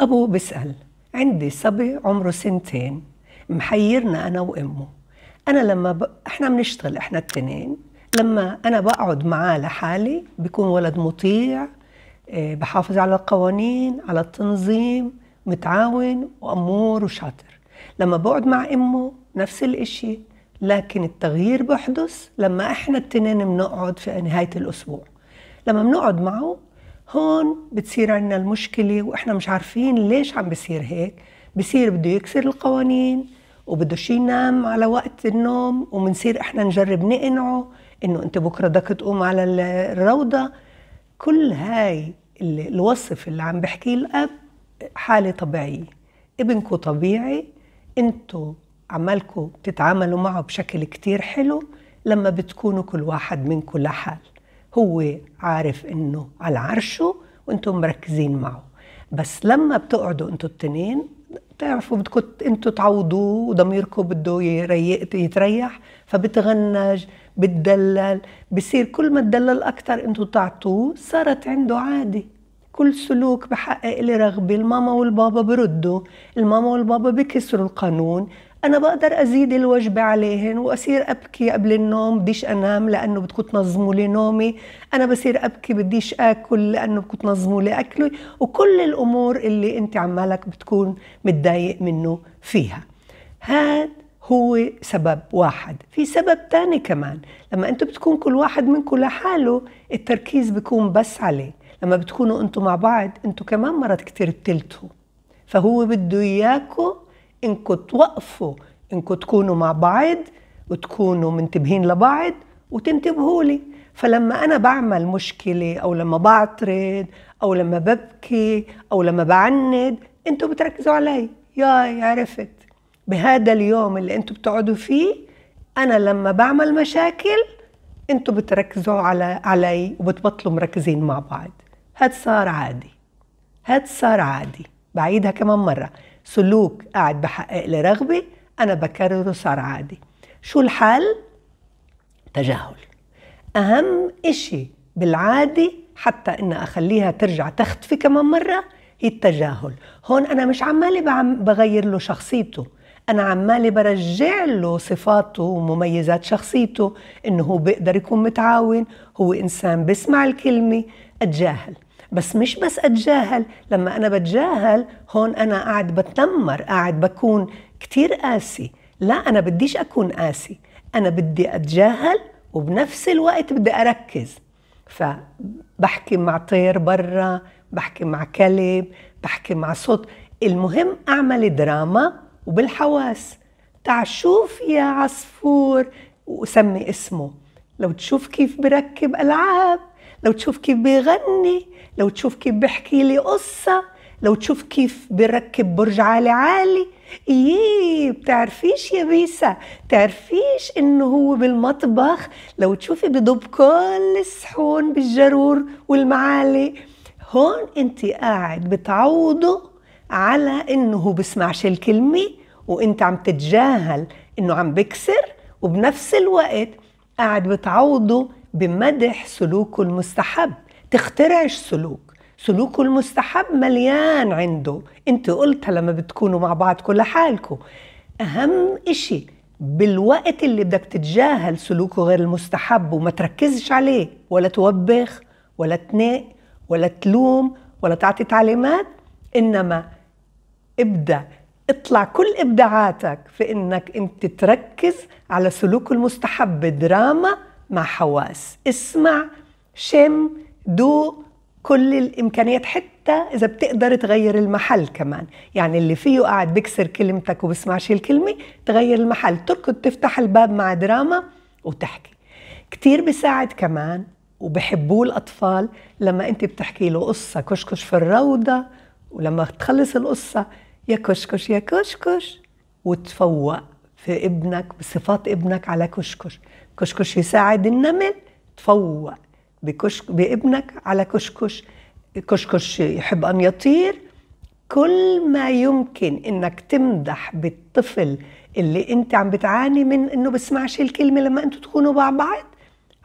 أبوه بيسأل عندي صبي عمره سنتين محيرنا أنا وأمه أنا لما ب... إحنا بنشتغل إحنا التنين لما أنا بقعد معاه لحالي بيكون ولد مطيع آه، بحافظ على القوانين على التنظيم متعاون وأمور وشاطر لما بقعد مع أمه نفس الإشي لكن التغيير بحدث لما إحنا التنين بنقعد في نهاية الأسبوع لما بنقعد معه هون بتصير عندنا المشكلة وإحنا مش عارفين ليش عم بصير هيك بصير بده يكسر القوانين وبده شي ينام على وقت النوم وبنصير إحنا نجرب نقنعه إنه أنت بكرة بدك تقوم على الروضة كل هاي الوصف اللي عم بحكيه الأب حالة طبيعية ابنكو طبيعي انتو عمالكو تتعاملوا معه بشكل كتير حلو لما بتكونوا كل واحد منكم لحال هو عارف انه على عرشه وانتم مركزين معه بس لما بتقعدوا انتوا التنين بتعرفوا بدكم انتوا تعوضوه وضميركم بده يتريح فبتغنج بتدلل بصير كل ما تدلل اكثر انتوا تعطوه صارت عنده عادي كل سلوك بحقق لي رغبة الماما والبابا بردوا الماما والبابا بكسروا القانون انا بقدر ازيد الوجبه عليهن واصير ابكي قبل النوم بديش انام لانه بدكم تنظموا لي نومي انا بصير ابكي بديش اكل لانه بدكم تنظموا لي اكلي وكل الامور اللي انت عمالك بتكون متضايق منه فيها هذا هو سبب واحد في سبب تاني كمان لما انتم بتكون كل واحد منكم لحاله التركيز بيكون بس عليه لما بتكونوا انتم مع بعض انتم كمان مرات كتير بتلتوا فهو بده اياكم انكم توقفوا انكم تكونوا مع بعض وتكونوا منتبهين لبعض وتنتبهوا لي فلما انا بعمل مشكله او لما بعترض او لما ببكي او لما بعند انتم بتركزوا علي ياي عرفت بهذا اليوم اللي انتم بتقعدوا فيه انا لما بعمل مشاكل انتم بتركزوا على علي وبتبطلوا مركزين مع بعض هاد صار عادي هاد صار عادي بعيدها كمان مره سلوك قاعد بحقق لي رغبه انا بكرره صار عادي شو الحل تجاهل اهم اشي بالعادي حتى ان اخليها ترجع تختفي كمان مره هي التجاهل هون انا مش عمالي بغير له شخصيته انا عمالي برجع له صفاته ومميزات شخصيته انه هو بيقدر يكون متعاون هو انسان بيسمع الكلمه اتجاهل بس مش بس أتجاهل لما أنا بتجاهل هون أنا قاعد بتنمر قاعد بكون كتير قاسي لا أنا بديش أكون قاسي أنا بدي أتجاهل وبنفس الوقت بدي أركز فبحكي مع طير برا بحكي مع كلب بحكي مع صوت المهم أعمل دراما وبالحواس تعال شوف يا عصفور وسمي اسمه لو تشوف كيف بركب ألعاب لو تشوف كيف بيغني لو تشوف كيف بيحكي لي قصة لو تشوف كيف بركب برج عالي عالي ايه بتعرفيش يا بيسا تعرفيش انه هو بالمطبخ لو تشوفي بضب كل الصحون بالجرور والمعالي هون انت قاعد بتعوضه على انه هو بسمعش الكلمة وانت عم تتجاهل انه عم بكسر وبنفس الوقت قاعد بتعوضه بمدح سلوكه المستحب تخترعش سلوك سلوكه المستحب مليان عنده انت قلتها لما بتكونوا مع بعض كل حالكم اهم اشي بالوقت اللي بدك تتجاهل سلوكه غير المستحب وما تركزش عليه ولا توبخ ولا تناق ولا تلوم ولا تعطي تعليمات انما ابدأ اطلع كل ابداعاتك في انك انت تركز على سلوكه المستحب دراما مع حواس اسمع شم دوق كل الامكانيات حتى اذا بتقدر تغير المحل كمان يعني اللي فيه قاعد بكسر كلمتك وبسمعش الكلمه تغير المحل تركض تفتح الباب مع دراما وتحكي كتير بساعد كمان وبحبوه الأطفال لما أنت بتحكي له قصة كشكش في الروضة ولما تخلص القصة يا كشكش يا كشكش وتفوق في ابنك بصفات ابنك على كشكش كشكش يساعد النمل تفوق بكشك بابنك على كشكش كشكش يحب ان يطير كل ما يمكن انك تمدح بالطفل اللي انت عم بتعاني من انه بسمعش الكلمه لما انتوا تكونوا مع بعض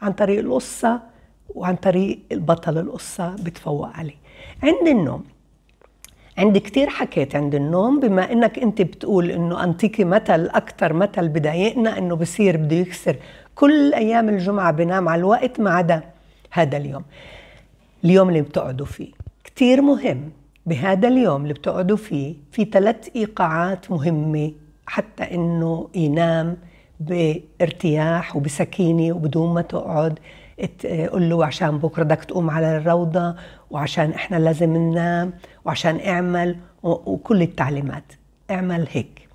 عن طريق القصه وعن طريق البطل القصه بتفوق عليه عند النوم عندي كثير حكيت عند النوم بما انك انت بتقول انه انطيكي مثل اكثر مثل بضايقنا انه بصير بده يكسر كل ايام الجمعه بنام على الوقت ما عدا هذا اليوم اليوم اللي بتقعدوا فيه كثير مهم بهذا اليوم اللي بتقعدوا فيه في ثلاث ايقاعات مهمه حتى انه ينام بارتياح وبسكينه وبدون ما تقعد تقول له عشان بكره بدك تقوم على الروضه وعشان احنا لازم ننام وعشان اعمل وكل التعليمات اعمل هيك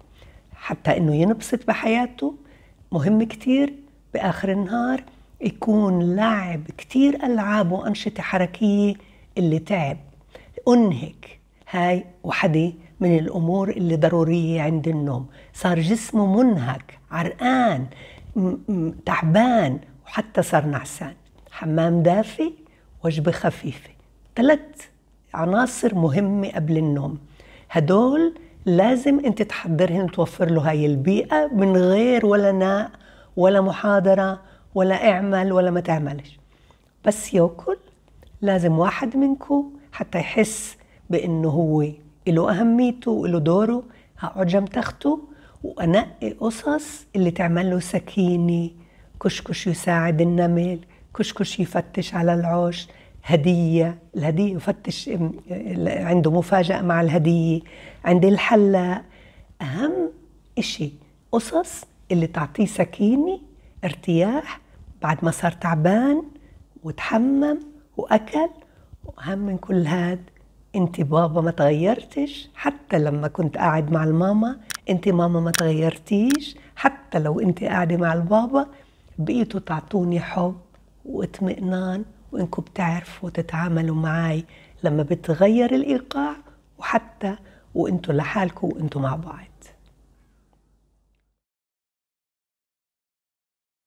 حتى انه ينبسط بحياته مهم كتير باخر النهار يكون لاعب كتير العاب وانشطه حركيه اللي تعب انهك هاي وحده من الامور اللي ضروريه عند النوم صار جسمه منهك عرقان تعبان وحتى صار نعسان حمام دافي وجبة خفيفة ثلاث عناصر مهمة قبل النوم هدول لازم انت تحضرهن توفر له هاي البيئة من غير ولا ناء ولا محاضرة ولا اعمل ولا ما تعملش بس ياكل لازم واحد منكم حتى يحس بانه هو له اهميته وله دوره هقعد جنب تخته وانقي قصص اللي تعمل له سكينه كشكش يساعد النمل كشكش يفتش على العش هدية الهدية يفتش عنده مفاجأة مع الهدية عند الحلاق أهم إشي قصص اللي تعطيه سكينة ارتياح بعد ما صار تعبان وتحمم وأكل وأهم من كل هاد أنت بابا ما تغيرتش حتى لما كنت قاعد مع الماما أنت ماما ما تغيرتيش حتى لو أنت قاعدة مع البابا بقيتوا تعطوني حب واطمئنان وانكم بتعرفوا تتعاملوا معي لما بتغير الايقاع وحتى وانتوا لحالكم وانتوا مع بعض